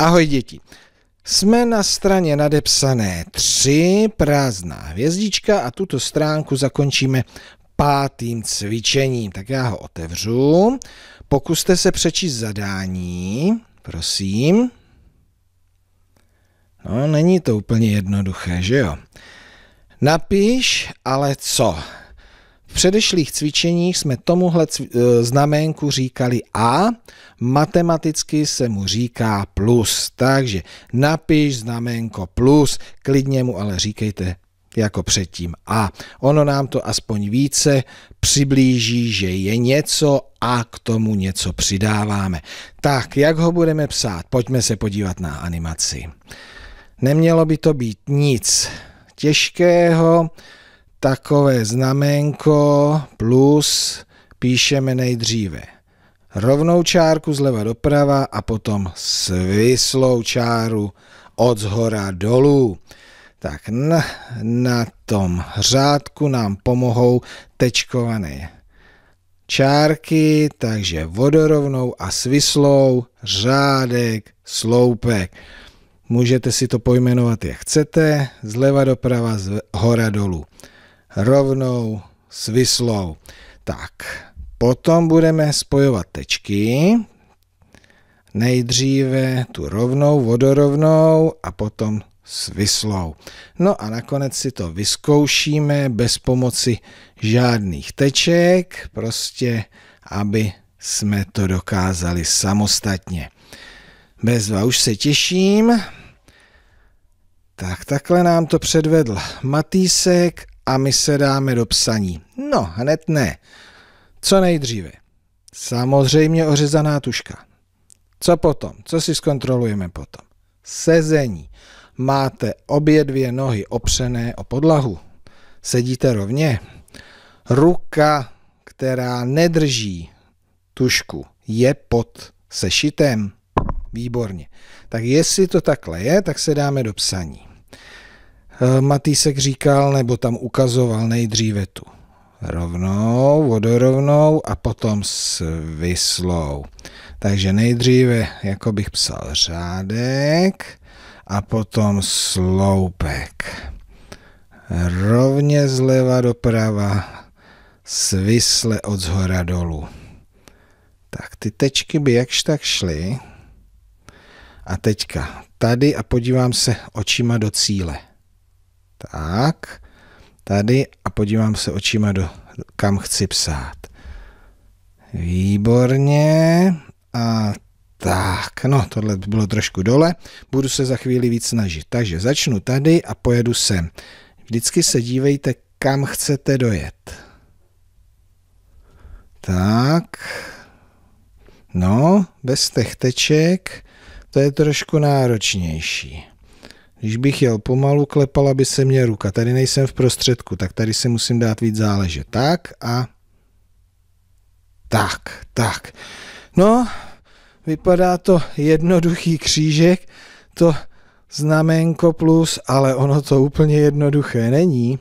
Ahoj děti. Jsme na straně nadepsané 3, prázdná hvězdička a tuto stránku zakončíme pátým cvičením. Tak já ho otevřu. Pokuste se přečíst zadání, prosím. No, není to úplně jednoduché, že jo? Napiš, ale co? V předešlých cvičeních jsme tomuhle eh, znaménku říkali A, matematicky se mu říká plus. Takže napiš znaménko plus, klidně mu ale říkejte jako předtím A. Ono nám to aspoň více přiblíží, že je něco a k tomu něco přidáváme. Tak, jak ho budeme psát? Pojďme se podívat na animaci. Nemělo by to být nic těžkého, takové znamenko plus píšeme nejdříve rovnou čárku zleva doprava a potom svislou čáru od zhora dolů. Tak na, na tom řádku nám pomohou tečkované čárky, takže vodorovnou a svislou, řádek, sloupek. Můžete si to pojmenovat, jak chcete, zleva doprava, z hora dolů rovnou s Tak, potom budeme spojovat tečky. Nejdříve tu rovnou, vodorovnou a potom s No a nakonec si to vyzkoušíme bez pomoci žádných teček, prostě aby jsme to dokázali samostatně. Bez vás už se těším. Tak takhle nám to předvedl Matýsek a my se dáme do psaní. No, hned ne. Co nejdříve? Samozřejmě ořezaná tuška. Co potom? Co si zkontrolujeme potom? Sezení. Máte obě dvě nohy opřené o podlahu. Sedíte rovně. Ruka, která nedrží tušku, je pod sešitem. Výborně. Tak jestli to takhle je, tak se dáme do psaní. Eh, Matýsek říkal, nebo tam ukazoval nejdříve tu rovnou, vodorovnou a potom svislou. Takže nejdříve, jako bych psal řádek a potom sloupek. Rovně zleva doprava, svisle od zhora dolů. Tak ty tečky by jakž tak šly. A teďka tady a podívám se očima do cíle. Tak, tady a podívám se očima, do, kam chci psát. Výborně. A tak, no tohle bylo trošku dole. Budu se za chvíli víc snažit. Takže začnu tady a pojedu sem. Vždycky se dívejte, kam chcete dojet. Tak. No, bez těch teček to je trošku náročnější. Když bych jel pomalu, klepala by se mě ruka. Tady nejsem v prostředku, tak tady si musím dát víc záležet. Tak a... Tak, tak. No, vypadá to jednoduchý křížek, to znamenko plus, ale ono to úplně jednoduché není.